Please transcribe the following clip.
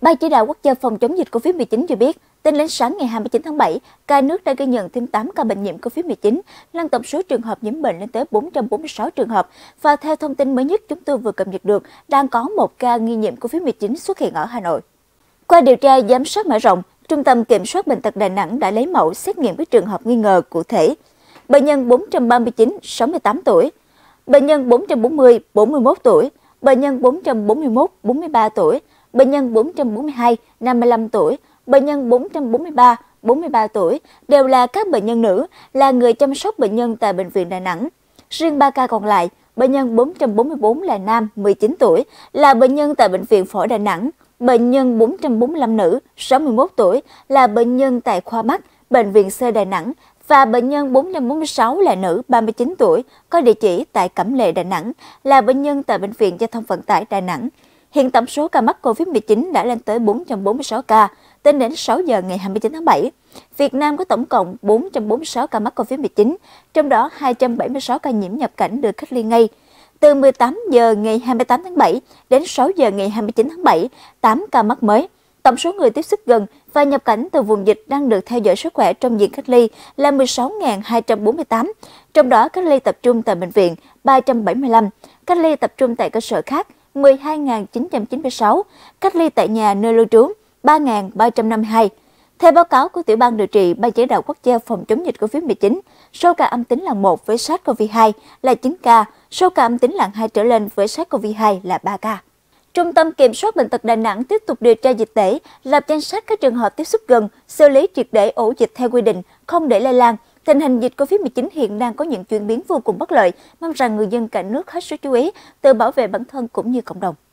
Ban chỉ đạo quốc gia phòng chống dịch COVID-19 cho biết, tính đến sáng ngày 29 tháng 7, cả nước đã ghi nhận thêm 8 ca bệnh nhiễm COVID-19, nâng tổng số trường hợp nhiễm bệnh lên tới 446 trường hợp. Và theo thông tin mới nhất chúng tôi vừa cập nhật được, đang có một ca nghi nhiễm COVID-19 xuất hiện ở Hà Nội. Qua điều tra giám sát mở rộng, Trung tâm Kiểm soát Bệnh tật Đà Nẵng đã lấy mẫu xét nghiệm với trường hợp nghi ngờ cụ thể. Bệnh nhân 439, 68 tuổi, bệnh nhân 440, 41 tuổi, bệnh nhân 441, 43 tuổi, bệnh nhân 442, 55 tuổi, bệnh nhân 443, 43 tuổi đều là các bệnh nhân nữ, là người chăm sóc bệnh nhân tại Bệnh viện Đà Nẵng. Riêng 3 ca còn lại, bệnh nhân 444 là nam, 19 tuổi, là bệnh nhân tại Bệnh viện Phổi Đà Nẵng. Bệnh nhân 445 nữ, 61 tuổi, là bệnh nhân tại khoa mắt, Bệnh viện C Đà Nẵng và bệnh nhân 446 là nữ 39 tuổi, có địa chỉ tại Cẩm Lệ, Đà Nẵng, là bệnh nhân tại Bệnh viện Giao thông Vận tải Đà Nẵng. Hiện tổng số ca mắc COVID-19 đã lên tới 446 ca, tính đến 6 giờ ngày 29 tháng 7. Việt Nam có tổng cộng 446 ca mắc COVID-19, trong đó 276 ca nhiễm nhập cảnh được cách ly ngay. Từ 18 giờ ngày 28 tháng 7 đến 6 giờ ngày 29 tháng 7, 8 ca mắc mới. Tổng số người tiếp xúc gần và nhập cảnh từ vùng dịch đang được theo dõi sức khỏe trong diện cách ly là 16.248, trong đó cách ly tập trung tại bệnh viện 375, cách ly tập trung tại cơ sở khác 12.996, cách ly tại nhà nơi lưu trú 3.352. Theo báo cáo của Tiểu ban điều trị Ban chỉ đạo quốc gia phòng chống dịch COVID-19, số ca âm tính là 1 với SARS-CoV-2 là 9 ca, số ca âm tính lạng 2 trở lên với SARS-CoV-2 là 3 ca. Trung tâm Kiểm soát Bệnh tật Đà Nẵng tiếp tục điều tra dịch tễ, lập danh sách các trường hợp tiếp xúc gần, xử lý triệt để ổ dịch theo quy định, không để lây lan, Tình hình dịch COVID-19 hiện đang có những chuyển biến vô cùng bất lợi, mong rằng người dân cả nước hết sức chú ý, tự bảo vệ bản thân cũng như cộng đồng.